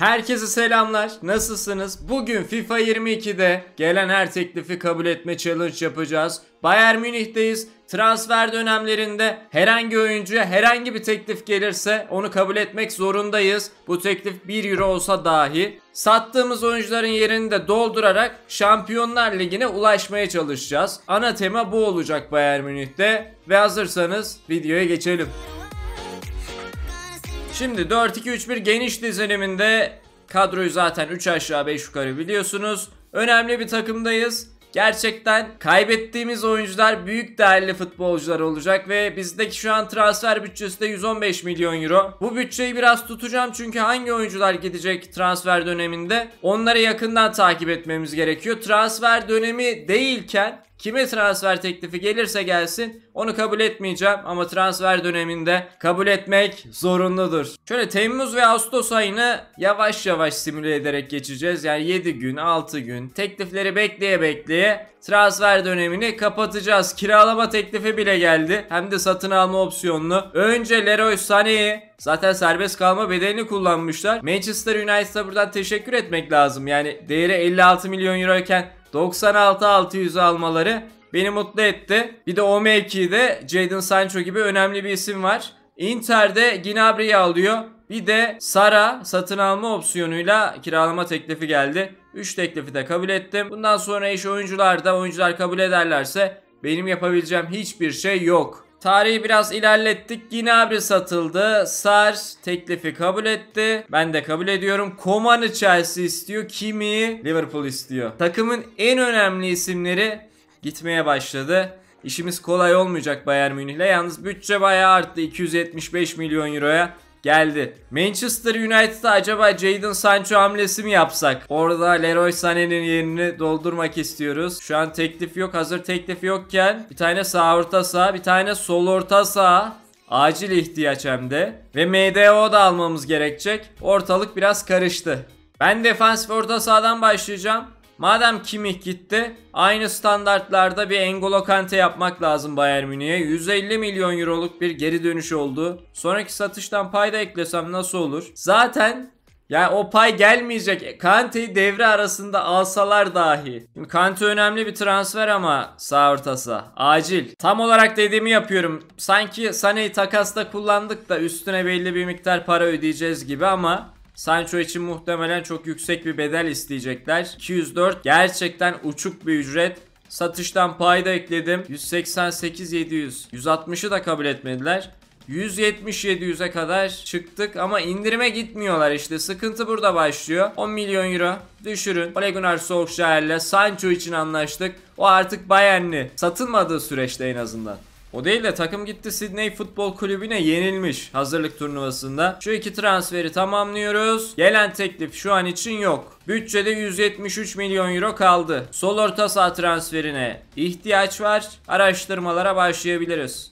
Herkese selamlar. Nasılsınız? Bugün FIFA 22'de gelen her teklifi kabul etme challenge yapacağız. Bayern Münih'teyiz. Transfer dönemlerinde herhangi oyuncuya herhangi bir teklif gelirse onu kabul etmek zorundayız. Bu teklif 1 euro olsa dahi. Sattığımız oyuncuların yerini de doldurarak Şampiyonlar Ligi'ne ulaşmaya çalışacağız. Ana tema bu olacak Bayern Münih'te. Ve hazırsanız videoya geçelim. Şimdi 4-2-3-1 geniş diziliminde kadroyu zaten 3 aşağı 5 yukarı biliyorsunuz. Önemli bir takımdayız. Gerçekten kaybettiğimiz oyuncular büyük değerli futbolcular olacak ve bizdeki şu an transfer bütçesi de 115 milyon euro. Bu bütçeyi biraz tutacağım çünkü hangi oyuncular gidecek transfer döneminde onları yakından takip etmemiz gerekiyor. Transfer dönemi değilken Kime transfer teklifi gelirse gelsin onu kabul etmeyeceğim ama transfer döneminde kabul etmek zorunludur. Şöyle Temmuz ve Ağustos ayını yavaş yavaş simüle ederek geçeceğiz. Yani 7 gün 6 gün teklifleri bekleye bekleye transfer dönemini kapatacağız. Kiralama teklifi bile geldi. Hem de satın alma opsiyonlu. Önce Leroy Sané'yi Zaten serbest kalma bedelini kullanmışlar. Manchester United'a buradan teşekkür etmek lazım. Yani değeri 56 milyon euro iken 96-600 almaları beni mutlu etti. Bir de Omeki'de Jadon Sancho gibi önemli bir isim var. Inter'de Ginabri'yi alıyor. Bir de Sara satın alma opsiyonuyla kiralama teklifi geldi. 3 teklifi de kabul ettim. Bundan sonra iş oyuncular da oyuncular kabul ederlerse benim yapabileceğim hiçbir şey yok. Tarihi biraz ilerlettik. Gnabry satıldı. Sars teklifi kabul etti. Ben de kabul ediyorum. Koman'ı Chelsea istiyor. Kim'i Liverpool istiyor. Takımın en önemli isimleri gitmeye başladı. İşimiz kolay olmayacak Bayern Münih'le. Yalnız bütçe bayağı arttı. 275 milyon euroya geldi. Manchester United'a acaba Jadon Sancho hamlesi mi yapsak? Orada Leroy Sané'nin yerini doldurmak istiyoruz. Şu an teklif yok. Hazır teklif yokken bir tane sağ orta sağ, bir tane sol orta sağ. Acil ihtiyaç hem de. Ve MDO da almamız gerekecek. Ortalık biraz karıştı. Ben defansif orta sahadan başlayacağım. Madem Kimih gitti aynı standartlarda bir Engolo Kante yapmak lazım Bayern Münih'e. 150 milyon euroluk bir geri dönüş oldu. Sonraki satıştan payda eklesem nasıl olur? Zaten yani o pay gelmeyecek. Kante'yi devre arasında alsalar dahi. Şimdi Kante önemli bir transfer ama sağ ortası. Acil. Tam olarak dediğimi yapıyorum. Sanki Sane'yi takasta kullandık da üstüne belli bir miktar para ödeyeceğiz gibi ama Sancho için muhtemelen çok yüksek bir bedel isteyecekler. 204 gerçekten uçuk bir ücret. Satıştan pay da ekledim. 188 700. 160'ı da kabul etmediler. 170-700'e kadar çıktık ama indirime gitmiyorlar işte. Sıkıntı burada başlıyor. 10 milyon euro düşürün. Ole Gunnar Solskjaer'le Sancho için anlaştık. O artık Bayernli. Satılmadığı süreçte en azından. O değil de takım gitti Sydney Futbol Kulübü'ne yenilmiş hazırlık turnuvasında. Şu iki transferi tamamlıyoruz. Gelen teklif şu an için yok. Bütçede 173 milyon euro kaldı. Sol orta saha transferine ihtiyaç var. Araştırmalara başlayabiliriz.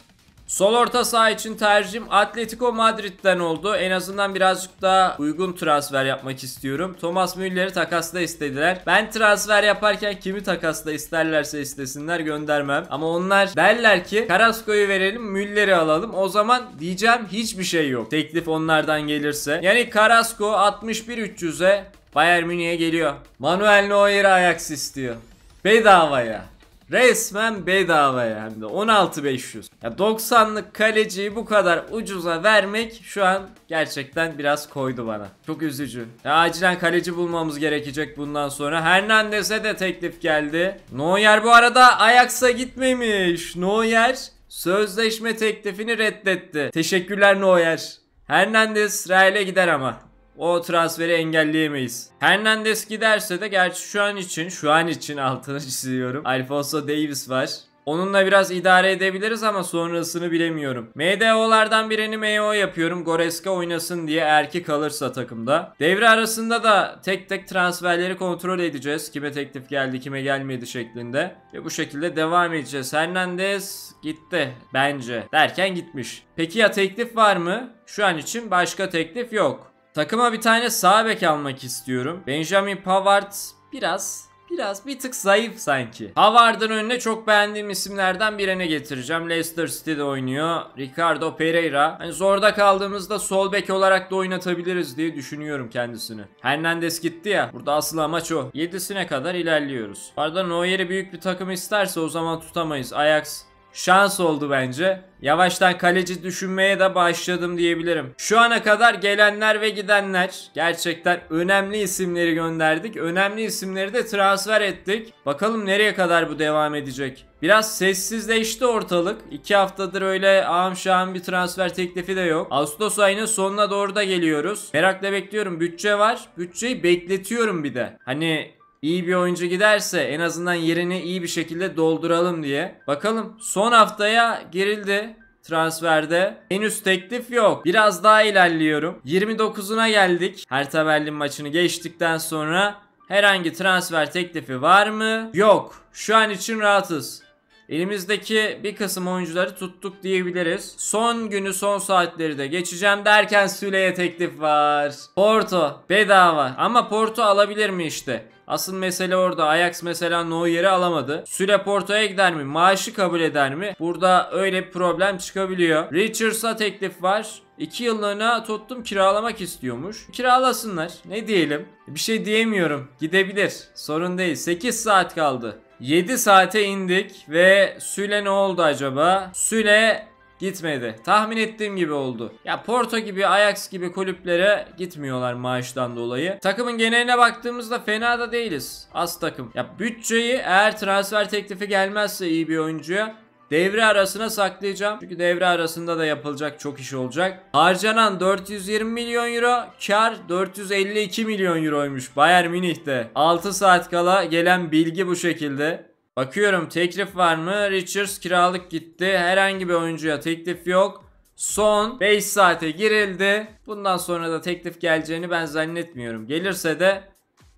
Sol orta saha için tercihim Atletico Madrid'den oldu. En azından birazcık daha uygun transfer yapmak istiyorum. Thomas Müller'i takasla istediler. Ben transfer yaparken kimi takasla isterlerse istesinler göndermem. Ama onlar derler ki Carrasco'yu verelim Müller'i alalım. O zaman diyeceğim hiçbir şey yok. Teklif onlardan gelirse. Yani Carrasco 61-300'e Bayern Münih'e geliyor. Manuel Neuer Ajax istiyor. Bedavaya. Resmen bedavaya hem de 16500. Ya 90'lık kaleciyi bu kadar ucuza vermek şu an gerçekten biraz koydu bana. Çok üzücü. Ya acilen kaleci bulmamız gerekecek bundan sonra. Hernandez'e de teklif geldi. Neuer bu arada Ajax'a gitmemiş. Neuer sözleşme teklifini reddetti. Teşekkürler Neuer. Hernandez Real'e gider ama o transferi engelleyemeyiz. Hernandez giderse de gerçi şu an için şu an için altını çiziyorum. Alfonso Davis var. Onunla biraz idare edebiliriz ama sonrasını bilemiyorum. MDO'lardan birini MO yapıyorum. Goreska oynasın diye erki kalırsa takımda. Devre arasında da tek tek transferleri kontrol edeceğiz. Kime teklif geldi kime gelmedi şeklinde. Ve bu şekilde devam edeceğiz. Hernandez gitti bence derken gitmiş. Peki ya teklif var mı? Şu an için başka teklif yok. Takıma bir tane sağ bek almak istiyorum. Benjamin Pavard biraz biraz bir tık zayıf sanki. Havard'ın önüne çok beğendiğim isimlerden birine getireceğim. Leicester City'de oynuyor. Ricardo Pereira. Hani zorda kaldığımızda sol bek olarak da oynatabiliriz diye düşünüyorum kendisini. Hernandez gitti ya. Burada asıl amaç o. 7'sine kadar ilerliyoruz. Bu arada Neuer'i büyük bir takım isterse o zaman tutamayız. Ajax şans oldu bence. Yavaştan kaleci düşünmeye de başladım diyebilirim. Şu ana kadar gelenler ve gidenler gerçekten önemli isimleri gönderdik. Önemli isimleri de transfer ettik. Bakalım nereye kadar bu devam edecek. Biraz sessizleşti ortalık. İki haftadır öyle ağam şahım bir transfer teklifi de yok. Ağustos ayının sonuna doğru da geliyoruz. Merakla bekliyorum. Bütçe var. Bütçeyi bekletiyorum bir de. Hani iyi bir oyuncu giderse en azından yerini iyi bir şekilde dolduralım diye. Bakalım son haftaya girildi transferde. Henüz teklif yok. Biraz daha ilerliyorum. 29'una geldik. Hertha Berlin maçını geçtikten sonra herhangi transfer teklifi var mı? Yok. Şu an için rahatız. Elimizdeki bir kısım oyuncuları tuttuk diyebiliriz. Son günü son saatleri de geçeceğim derken Süle'ye teklif var. Porto bedava ama Porto alabilir mi işte? Asıl mesele orada. Ajax mesela Neuer'i alamadı. Süle Porto'ya gider mi? Maaşı kabul eder mi? Burada öyle bir problem çıkabiliyor. Richards'a teklif var. 2 yıllığına tuttum, kiralamak istiyormuş. Kiralasınlar. Ne diyelim? Bir şey diyemiyorum. Gidebilir. Sorun değil. 8 saat kaldı. 7 saate indik ve Süle ne oldu acaba? Süle gitmedi. Tahmin ettiğim gibi oldu. Ya Porto gibi Ajax gibi kulüplere gitmiyorlar maaştan dolayı. Takımın geneline baktığımızda fena da değiliz. Az takım. Ya bütçeyi eğer transfer teklifi gelmezse iyi bir oyuncuya Devre arasına saklayacağım. Çünkü devre arasında da yapılacak çok iş olacak. Harcanan 420 milyon euro, kar 452 milyon euroymuş Bayern Münih'te. 6 saat kala gelen bilgi bu şekilde. Bakıyorum teklif var mı? Richards kiralık gitti. Herhangi bir oyuncuya teklif yok. Son 5 saate girildi. Bundan sonra da teklif geleceğini ben zannetmiyorum. Gelirse de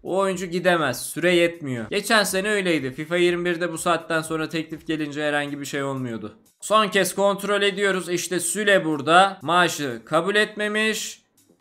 o oyuncu gidemez. Süre yetmiyor. Geçen sene öyleydi. FIFA 21'de bu saatten sonra teklif gelince herhangi bir şey olmuyordu. Son kez kontrol ediyoruz. İşte Süle burada. Maaşı kabul etmemiş.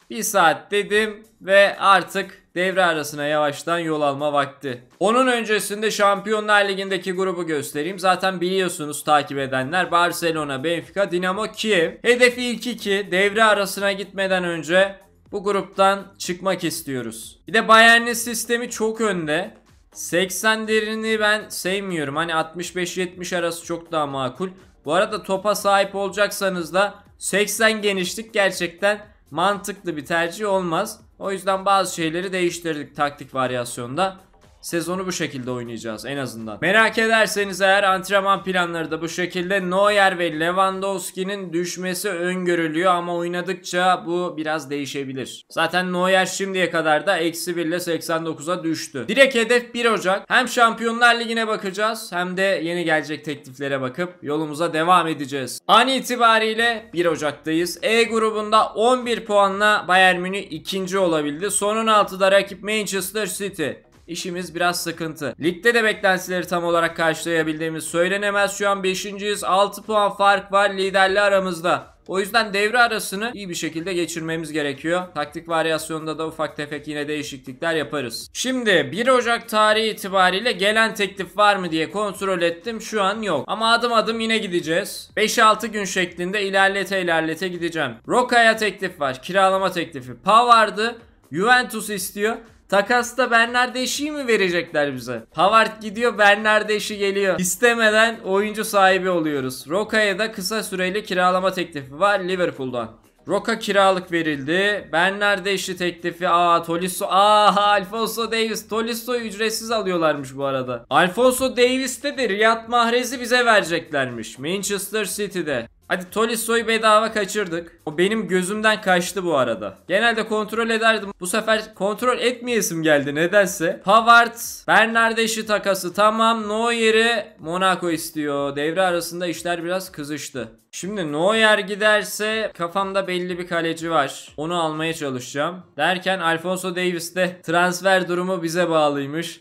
Bir saat dedim ve artık devre arasına yavaştan yol alma vakti. Onun öncesinde Şampiyonlar Ligi'ndeki grubu göstereyim. Zaten biliyorsunuz takip edenler Barcelona, Benfica, Dinamo Kiev. Hedefi 2-2 devre arasına gitmeden önce bu gruptan çıkmak istiyoruz. Bir de Bayern'in sistemi çok önde. 80 derinliği ben sevmiyorum. Hani 65-70 arası çok daha makul. Bu arada topa sahip olacaksanız da 80 genişlik gerçekten mantıklı bir tercih olmaz. O yüzden bazı şeyleri değiştirdik taktik varyasyonda. Sezonu bu şekilde oynayacağız en azından. Merak ederseniz eğer antrenman planları da bu şekilde Neuer ve Lewandowski'nin düşmesi öngörülüyor ama oynadıkça bu biraz değişebilir. Zaten Neuer şimdiye kadar da eksi 1 ile 89'a düştü. Direkt hedef 1 Ocak. Hem Şampiyonlar Ligi'ne bakacağız hem de yeni gelecek tekliflere bakıp yolumuza devam edeceğiz. An itibariyle 1 Ocak'tayız. E grubunda 11 puanla Bayern Münih ikinci olabildi. Sonun altıda rakip Manchester City. İşimiz biraz sıkıntı. Ligde de beklentileri tam olarak karşılayabildiğimiz söylenemez. Şu an 5.yiz. 6 puan fark var liderli aramızda. O yüzden devre arasını iyi bir şekilde geçirmemiz gerekiyor. Taktik varyasyonunda da ufak tefek yine değişiklikler yaparız. Şimdi 1 Ocak tarihi itibariyle gelen teklif var mı diye kontrol ettim. Şu an yok. Ama adım adım yine gideceğiz. 5-6 gün şeklinde ilerlete ilerlete gideceğim. Roka'ya teklif var. Kiralama teklifi. Pa vardı. Juventus istiyor. Takasta Bernardeşi'yi mi verecekler bize? Havard gidiyor Bernardeşi geliyor. İstemeden oyuncu sahibi oluyoruz. Roca'ya da kısa süreli kiralama teklifi var Liverpool'dan. Roka kiralık verildi. Bernardeşi teklifi. Aa Tolisso. Aa Alfonso Davis. Tolisso ücretsiz alıyorlarmış bu arada. Alfonso Davis'te de Riyad Mahrez'i bize vereceklermiş. Manchester City'de. Hadi Tolisso'yu bedava kaçırdık. O benim gözümden kaçtı bu arada. Genelde kontrol ederdim. Bu sefer kontrol etmeyesim geldi nedense. Pavard, Bernardeş'i takası tamam. Neuer'i Monaco istiyor. Devre arasında işler biraz kızıştı. Şimdi Neuer giderse kafamda belli bir kaleci var. Onu almaya çalışacağım. Derken Alfonso Davis de transfer durumu bize bağlıymış.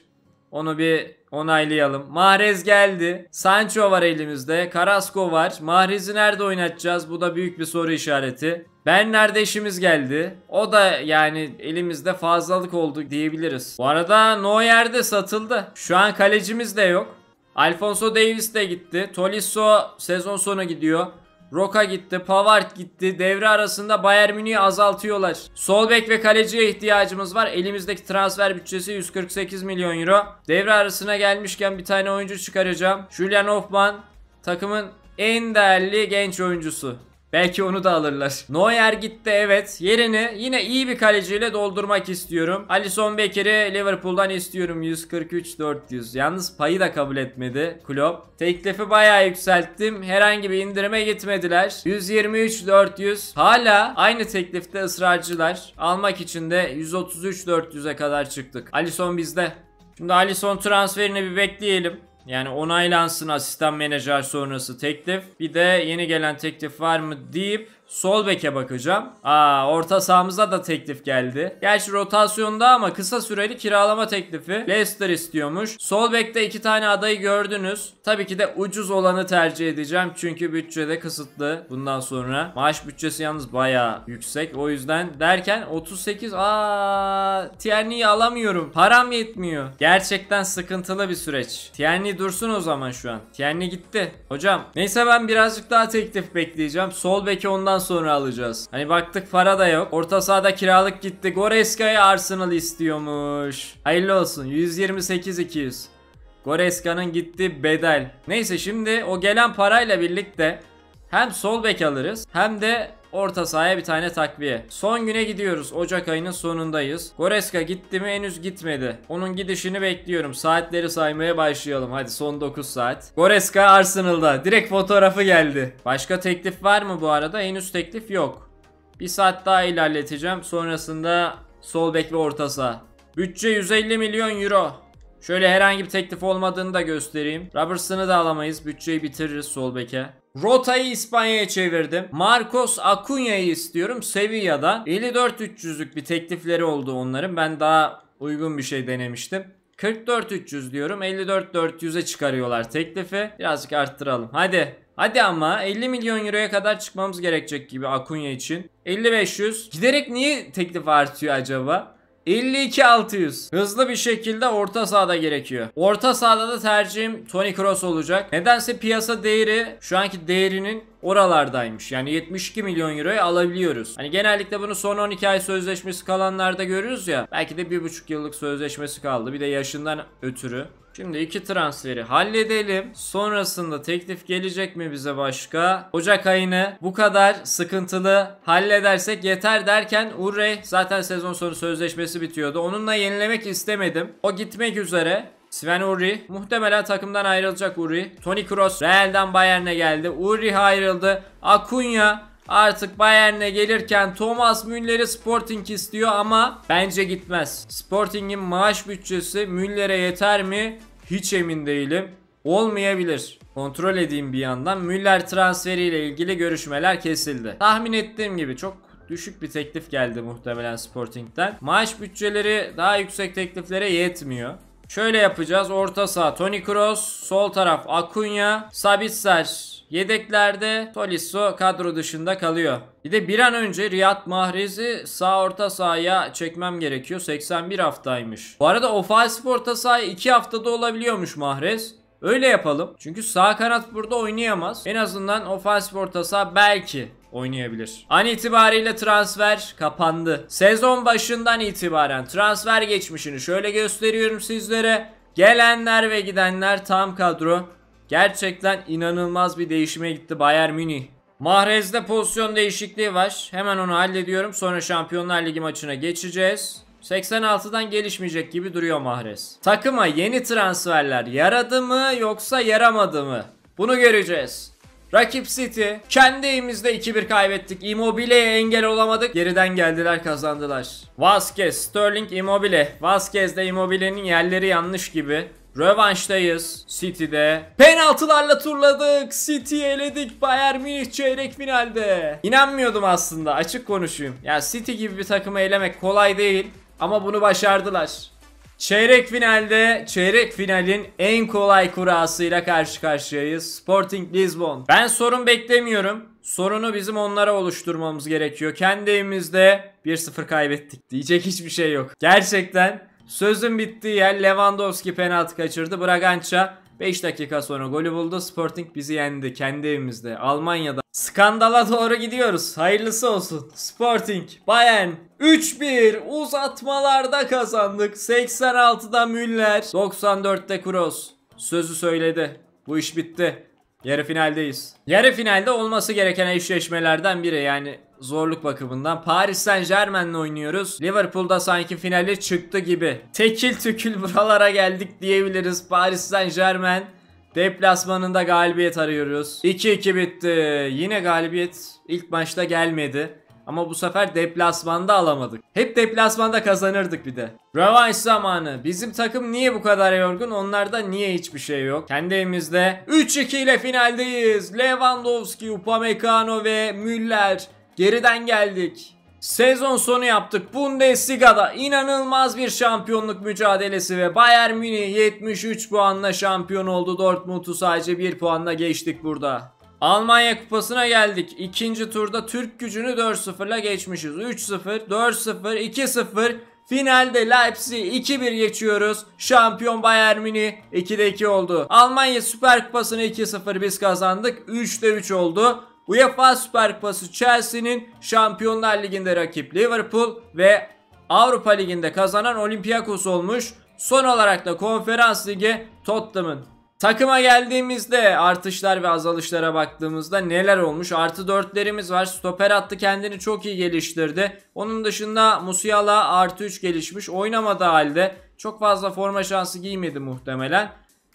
Onu bir onaylayalım. Mahrez geldi. Sancho var elimizde. Carrasco var. Mahrez'i nerede oynatacağız? Bu da büyük bir soru işareti. Ben nerede işimiz geldi? O da yani elimizde fazlalık oldu diyebiliriz. Bu arada Neuer de satıldı. Şu an kalecimiz de yok. Alfonso Davis de gitti. Tolisso sezon sonu gidiyor. Roka gitti, Pavard gitti. Devre arasında Bayern Münih'i azaltıyorlar. Sol bek ve kaleciye ihtiyacımız var. Elimizdeki transfer bütçesi 148 milyon euro. Devre arasına gelmişken bir tane oyuncu çıkaracağım. Julian Hoffman takımın en değerli genç oyuncusu. Belki onu da alırlar. Neuer gitti evet. Yerini yine iyi bir kaleciyle doldurmak istiyorum. Alisson Becker'i Liverpool'dan istiyorum. 143-400. Yalnız payı da kabul etmedi Klopp. Teklifi bayağı yükselttim. Herhangi bir indirime gitmediler. 123-400. Hala aynı teklifte ısrarcılar. Almak için de 133-400'e kadar çıktık. Alisson bizde. Şimdi Alisson transferini bir bekleyelim. Yani onaylansın asistan menajer sonrası teklif. Bir de yeni gelen teklif var mı deyip Sol beke bakacağım. Aa orta sahamıza da teklif geldi. Gerçi rotasyonda ama kısa süreli kiralama teklifi Leicester istiyormuş. Sol bekte iki tane adayı gördünüz. Tabii ki de ucuz olanı tercih edeceğim. Çünkü bütçede kısıtlı bundan sonra. Maaş bütçesi yalnız baya yüksek. O yüzden derken 38 aa Tierney'i alamıyorum. Param yetmiyor. Gerçekten sıkıntılı bir süreç. Tierney dursun o zaman şu an. Tierney gitti. Hocam neyse ben birazcık daha teklif bekleyeceğim. Sol beke ondan ondan sonra alacağız. Hani baktık para da yok. Orta sahada kiralık gitti. Goreska'yı Arsenal istiyormuş. Hayırlı olsun. 128 200. Goreska'nın gitti bedel. Neyse şimdi o gelen parayla birlikte hem sol bek alırız hem de Orta sahaya bir tane takviye. Son güne gidiyoruz. Ocak ayının sonundayız. Goreska gitti mi henüz gitmedi. Onun gidişini bekliyorum. Saatleri saymaya başlayalım. Hadi son 9 saat. Goreska Arsenal'da. Direkt fotoğrafı geldi. Başka teklif var mı bu arada? Henüz teklif yok. Bir saat daha ilerleteceğim. Sonrasında sol bek ve orta saha. Bütçe 150 milyon euro. Şöyle herhangi bir teklif olmadığını da göstereyim. Robertson'ı da alamayız. Bütçeyi bitiririz sol beke. Rota'yı İspanya'ya çevirdim. Marcos Acuña'yı istiyorum Sevilla'da. 54-300'lük bir teklifleri oldu onların. Ben daha uygun bir şey denemiştim. 44-300 diyorum. 54-400'e çıkarıyorlar teklifi. Birazcık arttıralım. Hadi. Hadi ama 50 milyon euroya kadar çıkmamız gerekecek gibi Akunya için. 5500. Giderek niye teklif artıyor acaba? 52 600. Hızlı bir şekilde orta sahada gerekiyor. Orta sahada da tercihim Toni Kroos olacak. Nedense piyasa değeri şu anki değerinin oralardaymış. Yani 72 milyon euroya alabiliyoruz. Hani genellikle bunu son 12 ay sözleşmesi kalanlarda görürüz ya. Belki de 1,5 yıllık sözleşmesi kaldı. Bir de yaşından ötürü. Şimdi iki transferi halledelim. Sonrasında teklif gelecek mi bize başka? Ocak ayını bu kadar sıkıntılı halledersek yeter derken Urrey zaten sezon sonu sözleşmesi bitiyordu. Onunla yenilemek istemedim. O gitmek üzere. Sven Uri muhtemelen takımdan ayrılacak Uri. Toni Kroos Real'den Bayern'e geldi. Uri ayrıldı. Akunya Artık Bayern'e gelirken Thomas Müller'i Sporting istiyor ama bence gitmez. Sporting'in maaş bütçesi Müller'e yeter mi? Hiç emin değilim. Olmayabilir. Kontrol edeyim bir yandan. Müller transferiyle ilgili görüşmeler kesildi. Tahmin ettiğim gibi çok düşük bir teklif geldi muhtemelen Sporting'den. Maaş bütçeleri daha yüksek tekliflere yetmiyor. Şöyle yapacağız. Orta saha Toni Kroos, sol taraf Akunya, Sabitzer Yedeklerde Tolisso kadro dışında kalıyor. Bir de bir an önce Riyad Mahrez'i sağ orta sahaya çekmem gerekiyor. 81 haftaymış. Bu arada ofansif orta sahaya 2 haftada olabiliyormuş Mahrez. Öyle yapalım. Çünkü sağ kanat burada oynayamaz. En azından ofansif orta saha belki oynayabilir. An itibariyle transfer kapandı. Sezon başından itibaren transfer geçmişini şöyle gösteriyorum sizlere. Gelenler ve gidenler tam kadro. Gerçekten inanılmaz bir değişime gitti Bayern Münih. Mahrez'de pozisyon değişikliği var. Hemen onu hallediyorum. Sonra Şampiyonlar Ligi maçına geçeceğiz. 86'dan gelişmeyecek gibi duruyor Mahrez. Takıma yeni transferler yaradı mı yoksa yaramadı mı? Bunu göreceğiz. Rakip City kendi evimizde 2-1 kaybettik. Immobile'ye engel olamadık. Geriden geldiler kazandılar. Vazquez, Sterling, Immobile. Vazquez'de Immobile'nin yerleri yanlış gibi. Rövanştayız City'de. Penaltılarla turladık. City'yi eledik Bayern Münih çeyrek finalde. İnanmıyordum aslında açık konuşayım. Ya yani City gibi bir takımı elemek kolay değil ama bunu başardılar. Çeyrek finalde çeyrek finalin en kolay kurasıyla karşı karşıyayız. Sporting Lisbon. Ben sorun beklemiyorum. Sorunu bizim onlara oluşturmamız gerekiyor. Kendi evimizde 1-0 kaybettik. Diyecek hiçbir şey yok. Gerçekten Sözün bittiği yer Lewandowski penaltı kaçırdı. Bragança 5 dakika sonra golü buldu. Sporting bizi yendi kendi evimizde Almanya'da. Skandala doğru gidiyoruz. Hayırlısı olsun. Sporting, Bayern 3-1 uzatmalarda kazandık. 86'da Müller, 94'te Kroos. Sözü söyledi. Bu iş bitti. Yarı finaldeyiz. Yarı finalde olması gereken eşleşmelerden biri yani zorluk bakımından. Paris Saint Germain'le oynuyoruz. Liverpool'da sanki finale çıktı gibi. Tekil tükül buralara geldik diyebiliriz. Paris Saint Germain deplasmanında galibiyet arıyoruz. 2-2 bitti. Yine galibiyet ilk maçta gelmedi. Ama bu sefer deplasmanda alamadık. Hep deplasmanda kazanırdık bir de. Rövanş zamanı. Bizim takım niye bu kadar yorgun? Onlarda niye hiçbir şey yok? Kendi evimizde 3-2 ile finaldeyiz. Lewandowski, Upamecano ve Müller geriden geldik. Sezon sonu yaptık. Bundesliga'da inanılmaz bir şampiyonluk mücadelesi ve Bayern Münih 73 puanla şampiyon oldu. Dortmund'u sadece 1 puanla geçtik burada. Almanya kupasına geldik. İkinci turda Türk gücünü 4-0'la geçmişiz. 3-0, 4-0, 2-0. Finalde Leipzig 2-1 geçiyoruz. Şampiyon Bayern Münih 2 2 oldu. Almanya Süper Kupası'nı 2-0 biz kazandık. 3 3 oldu. UEFA Süper Kupası Chelsea'nin Şampiyonlar Ligi'nde rakip Liverpool ve Avrupa Ligi'nde kazanan Olympiakos olmuş. Son olarak da Konferans Ligi Tottenham'ın. Takıma geldiğimizde artışlar ve azalışlara baktığımızda neler olmuş? Artı dörtlerimiz var. Stoper attı kendini çok iyi geliştirdi. Onun dışında Musiala artı üç gelişmiş. Oynamadığı halde çok fazla forma şansı giymedi muhtemelen.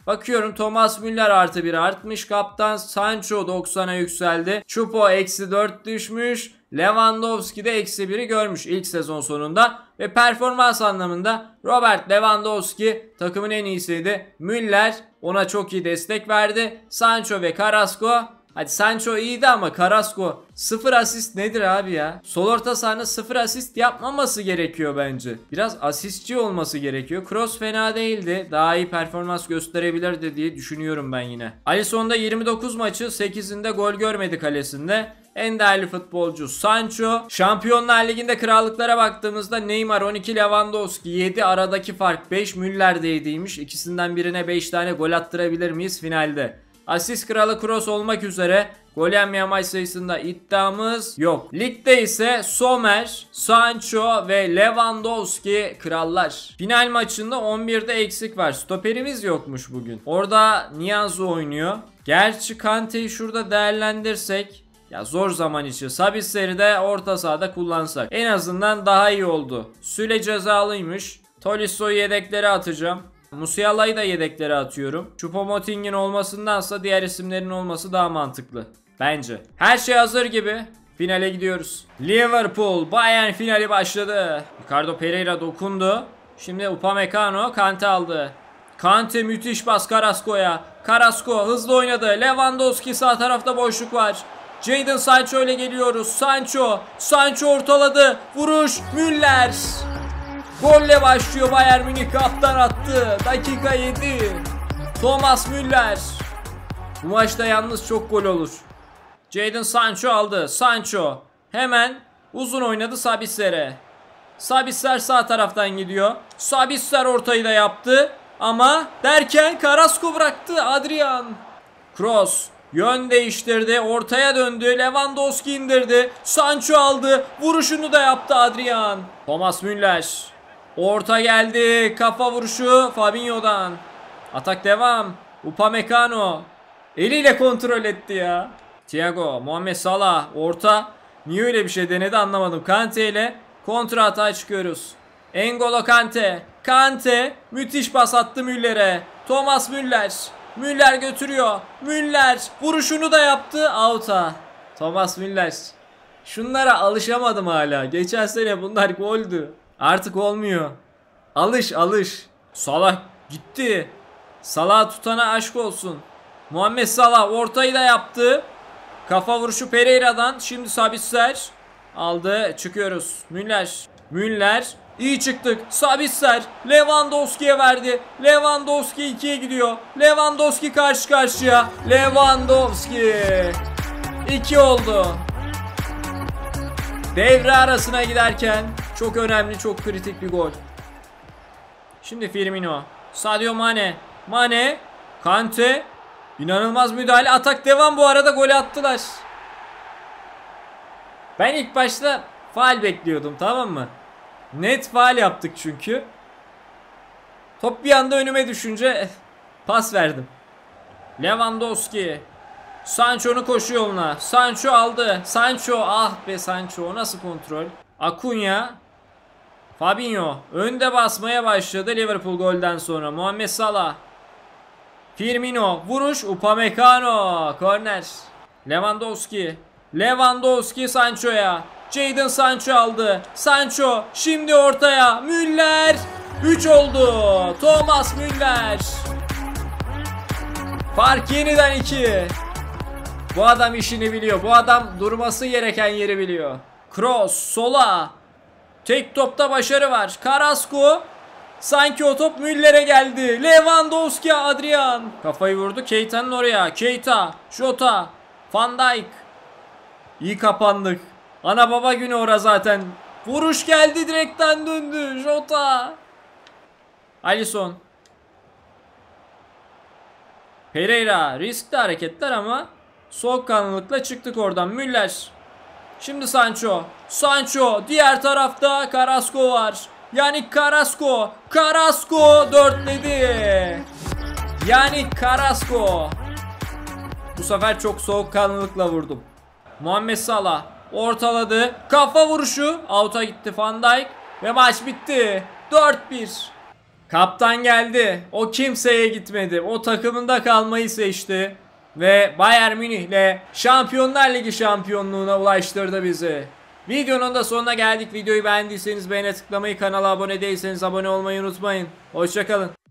Bakıyorum Thomas Müller artı 1 artmış. Kaptan Sancho 90'a yükseldi. Çupo eksi 4 düşmüş. Lewandowski de eksi 1'i görmüş ilk sezon sonunda. Ve performans anlamında Robert Lewandowski takımın en iyisiydi. Müller ona çok iyi destek verdi. Sancho ve Carrasco Hadi Sancho iyiydi ama Carrasco sıfır asist nedir abi ya? Sol orta sahne sıfır asist yapmaması gerekiyor bence. Biraz asistçi olması gerekiyor. Cross fena değildi. Daha iyi performans gösterebilirdi diye düşünüyorum ben yine. Alisson'da 29 maçı 8'inde gol görmedi kalesinde. En değerli futbolcu Sancho. Şampiyonlar Ligi'nde krallıklara baktığımızda Neymar 12, Lewandowski 7, aradaki fark 5, Müller'deydiymiş de İkisinden birine 5 tane gol attırabilir miyiz finalde? Asist kralı Kroos olmak üzere gol yenmeyen maç sayısında iddiamız yok. Ligde ise Sommer, Sancho ve Lewandowski krallar. Final maçında 11'de eksik var. Stoperimiz yokmuş bugün. Orada Niyazi oynuyor. Gerçi Kante'yi şurada değerlendirsek ya zor zaman için Sabitler'i de orta sahada kullansak. En azından daha iyi oldu. Süle cezalıymış. Tolisso'yu yedeklere atacağım. Musiala'yı da yedeklere atıyorum. Chupomoting'in olmasındansa diğer isimlerin olması daha mantıklı. Bence. Her şey hazır gibi. Finale gidiyoruz. Liverpool Bayern finali başladı. Ricardo Pereira dokundu. Şimdi Upamecano Kante aldı. Kante müthiş bas Carrasco'ya. Carrasco hızlı oynadı. Lewandowski sağ tarafta boşluk var. Jadon Sancho ile geliyoruz. Sancho. Sancho ortaladı. Vuruş. Müller. Golle başlıyor Bayern Münih kaptan attı. Dakika 7. Thomas Müller. Bu maçta yalnız çok gol olur. Jadon Sancho aldı. Sancho hemen uzun oynadı Sabitler'e. Sabitler sağ taraftan gidiyor. Sabitler ortayı da yaptı. Ama derken Carrasco bıraktı Adrian. Cross yön değiştirdi. Ortaya döndü. Lewandowski indirdi. Sancho aldı. Vuruşunu da yaptı Adrian. Thomas Müller. Orta geldi. Kafa vuruşu Fabinho'dan. Atak devam. Upamecano. Eliyle kontrol etti ya. Thiago, Muhammed Salah orta. Niye öyle bir şey denedi anlamadım. Kante ile kontra hata çıkıyoruz. Engolo Kante. Kante müthiş pas attı Müller'e. Thomas Müller. Müller götürüyor. Müller vuruşunu da yaptı. Out'a. Thomas Müller. Şunlara alışamadım hala. Geçen sene bunlar goldü. Artık olmuyor. Alış alış. Salah gitti. Salah tutana aşk olsun. Muhammed Salah ortayı da yaptı. Kafa vuruşu Pereira'dan. Şimdi Sabitzer aldı. Çıkıyoruz. Müller. Müller. İyi çıktık. Sabitzer Lewandowski'ye verdi. Lewandowski 2'ye gidiyor. Lewandowski karşı karşıya. Lewandowski 2 oldu. Devre arasına giderken çok önemli, çok kritik bir gol. Şimdi Firmino. Sadio Mane. Mane. Kante. İnanılmaz müdahale. Atak devam bu arada gol attılar. Ben ilk başta faal bekliyordum tamam mı? Net faal yaptık çünkü. Top bir anda önüme düşünce eh, pas verdim. Lewandowski. Sancho'nu koşu yoluna. Sancho aldı. Sancho ah be Sancho nasıl kontrol. Akunya Fabinho önde basmaya başladı Liverpool golden sonra. Muhammed Salah. Firmino vuruş Upamecano korner. Lewandowski. Lewandowski Sancho'ya. Jadon Sancho aldı. Sancho şimdi ortaya. Müller 3 oldu. Thomas Müller. Fark yeniden 2. Bu adam işini biliyor. Bu adam durması gereken yeri biliyor. Cross sola. Tek topta başarı var. Carrasco sanki o top Müller'e geldi. Lewandowski Adrian. Kafayı vurdu Keita'nın oraya. Keita, Jota, Van Dijk. İyi kapandık. Ana baba günü ora zaten. Vuruş geldi direkten döndü. Jota. Alisson. Pereira riskli hareketler ama sol kanlılıkla çıktık oradan. Müller Şimdi Sancho. Sancho. Diğer tarafta Carrasco var. Yani Carrasco. Carrasco dörtledi. Yani Carrasco. Bu sefer çok soğuk soğukkanlılıkla vurdum. Muhammed Salah ortaladı. Kafa vuruşu. Out'a gitti Van Dijk. Ve maç bitti. 4-1. Kaptan geldi. O kimseye gitmedi. O takımında kalmayı seçti ve Bayern Münih'le Şampiyonlar Ligi şampiyonluğuna ulaştırdı bizi. Videonun da sonuna geldik. Videoyu beğendiyseniz beğene tıklamayı, kanala abone değilseniz abone olmayı unutmayın. Hoşçakalın.